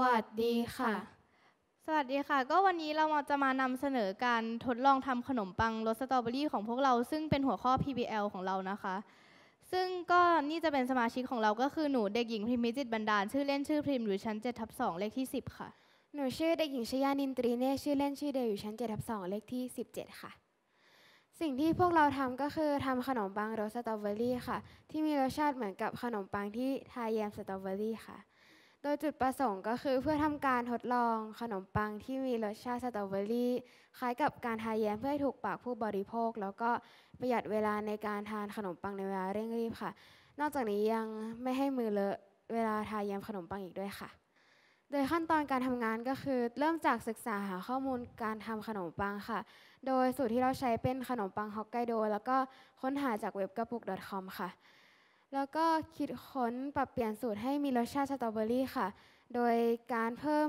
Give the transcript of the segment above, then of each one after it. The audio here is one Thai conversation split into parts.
วัสดีค่ะ สวัสดีค่ะ ก็วันนี้เราจะมานำเสนอการทดลองทำขนมปังรสสตรอเบอรี่ของพวกเราซึ่งเป็นหัวข้อ PBL ของเรานะคะ ซึ่งก็นี่จะเป็นสมาชิกของเราก็คือหนูเด็กหญิงพิมพิจิตบรรดาลชื่อเล่นชื่อพิมอยู่ชั้น7ทับสเลขที่ 10ค่ะ หนูชื่อเด็กหญิงชยานินตรีเน่ชื่อเล่นชื่อเดวอยู่ชั้น7ทับสเลขที่ 17 ค่ะ สิ่งที่พวกเราทำก็คือทำขนมปังรสสตรอเบอรี่ค่ะที่มีรสชาติเหมือนกับขนมปังที่ทาแยมสตรอเบอรี่ค่ะโดยจุดประสงค์ก็คือเพื่อทำการทดลองขนมปังที่มีรสชาติสตรอเบอรี่คล้ายกับการทาแยมเพื่อให้ถูกปากผู้บริโภค แล้วก็ประหยัดเวลาในการทานขนมปังในเวลาเร่งรีบค่ะ นอกจากนี้ยังไม่ให้มือเลอะเวลาทาแยมขนมปังอีกด้วยค่ะ โดยขั้นตอนการทำงานก็คือเริ่มจากศึกษาหาข้อมูลการทำขนมปังค่ะ โดยสูตรที่เราใช้เป็นขนมปังฮอกไกโดแล้วก็ค้นหาจากเว็บกระปุก .com ค่ะแล้วก็คิดค้นปรับเปลี่ยนสูตรให้มีรสชาติสตรอเบอรี่ค่ะ โดยการเพิ่ม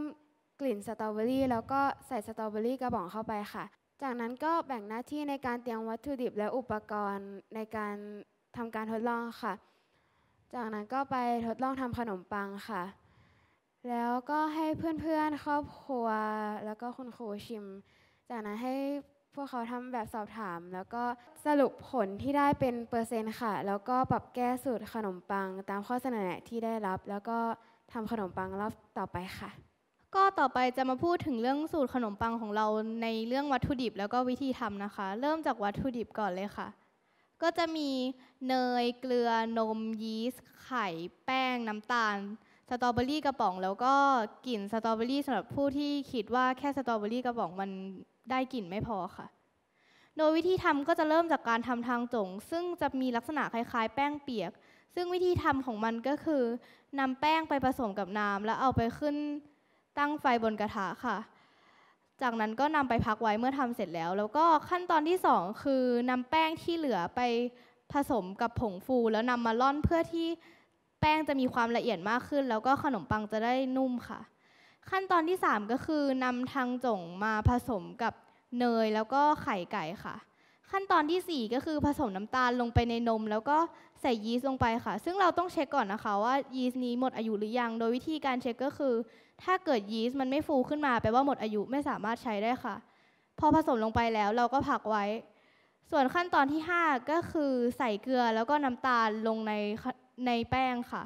กลิ่นสตรอเบอรี่แล้วก็ใส่สตรอเบอรี่ กระบอกเข้าไปค่ะ จากนั้นก็แบ่งหน้าที่ในการเตรียมวัตถุดิบและอุปกรณ์ในการทำการทดลองค่ะ จากนั้นก็ไปทดลองทำขนมปังค่ะ แล้วก็ให้เพื่อนๆครอบครัวแล้วก็คุณครูชิม จากนั้นให้พวกเขาทำแบบสอบถาม แล้วก็สรุปผลที่ได้เป็นเปอร์เซ็นต์ค่ะ แล้วก็ปรับแก้สูตรขนมปัง ตามข้อเสนอแนะที่ได้รับ แล้วก็ทำขนมปังรอบต่อไปค่ะ ก็ต่อไปจะมาพูดถึงเรื่องสูตรขนมปังของเรา ในเรื่องวัตถุดิบ แล้วก็วิธีทำนะคะ เริ่มจากวัตถุดิบก่อนเลยค่ะก็จะมีเนยเกลือนม ยีสต์ไข่แป้งน้ำตาลสตรอเบอรี่กระป๋องแล้วก็กลิ่นสตรอเบอรี่สำหรับผู้ที่คิดว่าแค่สตรอเบอรี่กระป๋องมันได้กลิ่นไม่พอค่ะ โดยวิธีทำก็จะเริ่มจากการทำทางจงซึ่งจะมีลักษณะคล้ายๆ แป้งเปียก ซึ่งวิธีทำของมันก็คือนำแป้งไปผสมกับน้ำแล้วเอาไปขึ้นตั้งไฟบนกระทะค่ะ จากนั้นก็นำไปพักไว้เมื่อทำเสร็จแล้ว แล้วก็ขั้นตอนที่ 2 คือนำแป้งที่เหลือไปผสมกับผงฟู แล้วนำมาล่อนเพื่อที่แป้งจะมีความละเอียดมากขึ้น แล้วก็ขนมปังจะได้นุ่มค่ะ ขั้นตอนที่ 3 ก็คือนำทางจงมาผสมกับเนยแล้วก็ไข่ไก่ค่ะ ขั้นตอนที่ 4 ก็คือผสมน้ำตาลลงไปในนม แล้วก็ใส่ยีสต์ลงไปค่ะ ซึ่งเราต้องเช็คก่อนนะคะว่ายีสต์นี้หมดอายุหรือยัง โดยวิธีการเช็คก็คือ ถ้าเกิดยีสต์มันไม่ฟูขึ้นมาแปลว่าหมดอายุไม่สามารถใช้ได้ค่ะ พอผสมลงไปแล้วเราก็พักไว้ ส่วนขั้นตอนที่ 5 ก็คือใส่เกลือแล้วก็น้ำตาลลงในในแป้งค่ะ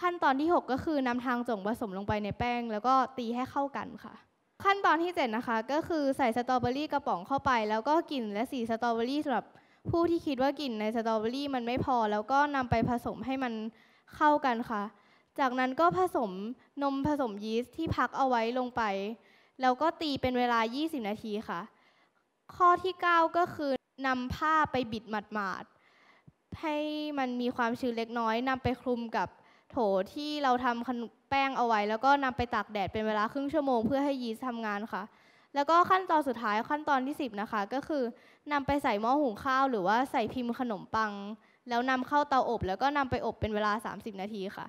ขั้นตอนที่ 6 ก็คือนำทางจงผสมลงไปในแป้ง แล้วก็ตีให้เข้ากันค่ะ ขั้นตอนที่7นะคะก็คือใส่สตรอเบอรี่กระป๋องเข้าไป แล้วก็กลิ่นและสี สตรอเบอรี่สำหรับผู้ที่คิดว่ากลิ่นในสตรอเบอรี่มันไม่พอ แล้วก็นำไปผสมให้มันเข้ากันค่ะ จากนั้นก็ผสมนมผสมยีสต์ที่พักเอาไว้ลงไปแล้วก็ตีเป็นเวลา20นาทีค่ะ ข้อที่9ก็คือนำผ้าไปบิดหมาดให้มันมีความชื้นเล็กน้อยนำไปคลุมกับโถที่เราทำขนมแป้งเอาไว้ แล้วก็นำไปตากแดดเป็นเวลาครึ่งชั่วโมง เพื่อให้ยีสต์ทำงานค่ะ แล้วก็ขั้นตอนสุดท้ายขั้นตอนที่ 10 นะคะ ก็คือนำไปใส่หม้อหุงข้าวหรือว่าใส่พิมพ์ขนมปัง แล้วนำเข้าเตาอบแล้วก็นำไปอบเป็นเวลา 30 นาทีค่ะ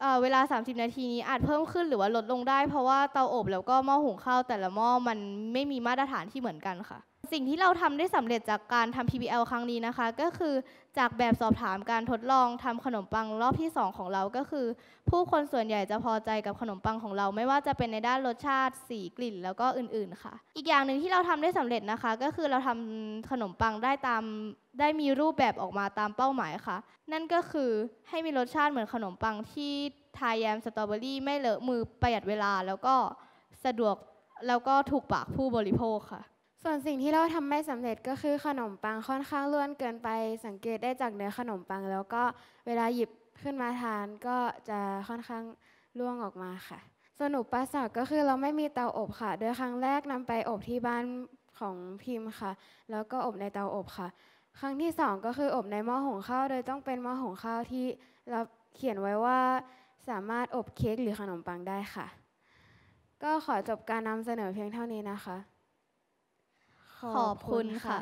เเวลา 30 นาทีนี้อาจเพิ่มขึ้นหรือว่าลดลงได้ เพราะว่าเตาอบแล้วก็หม้อหุงข้าวแต่ละหม้อมันไม่มีมาตรฐานที่เหมือนกันค่ะสิ่งที่เราทำได้สำเร็จจากการทำ PBL ครั้งนี้นะคะ ก็คือจากแบบสอบถามการทดลองทำขนมปังรอบที่ 2 ของเราก็คือ ผู้คนส่วนใหญ่จะพอใจกับขนมปังของเรา ไม่ว่าจะเป็นในด้านรสชาติสีกลิ่นแล้วก็อื่น ๆค่ะ อีกอย่างหนึ่งที่เราทำได้สำเร็จนะคะก็คือเราทำขนมปังได้ตามได้มีรูปแบบออกมาตามเป้าหมายค่ะ นั่นก็คือให้มีรสชาติเหมือนขนมปังที่ทายแยมสตรอเบอรี่ไม่เลอะมือประหยัดเวลาแล้วก็สะดวกแล้วก็ถูกปากผู้บริโภคค่ะส่วนสิ่งที่เราทำไม่สำเร็จก็คือขนมปังค่อนข้างล้วนเกินไปสังเกตได้จากเนื้อขนมปัง แล้วก็เวลาหยิบขึ้นมาทานก็จะค่อนข้างล่วงออกมาค่ะสนุปปสารก็คือเราไม่มีเตาอบค่ะ โดยครั้งแรกนำไปอบที่บ้านของพิมพ์ค่ะ แล้วก็อบในเตาอบค่ะ ครั้งที่สองก็คืออบในหม้อหุงข้าวโดยต้องเป็นหม้อหุงข้าวที่เราเขียนไว้ว่าสามารถอบเค้กหรือขนมปังได้ค่ะ ก็ขอจบการนำเสนอเพียงเท่านี้นะคะขอบคุณค่ะ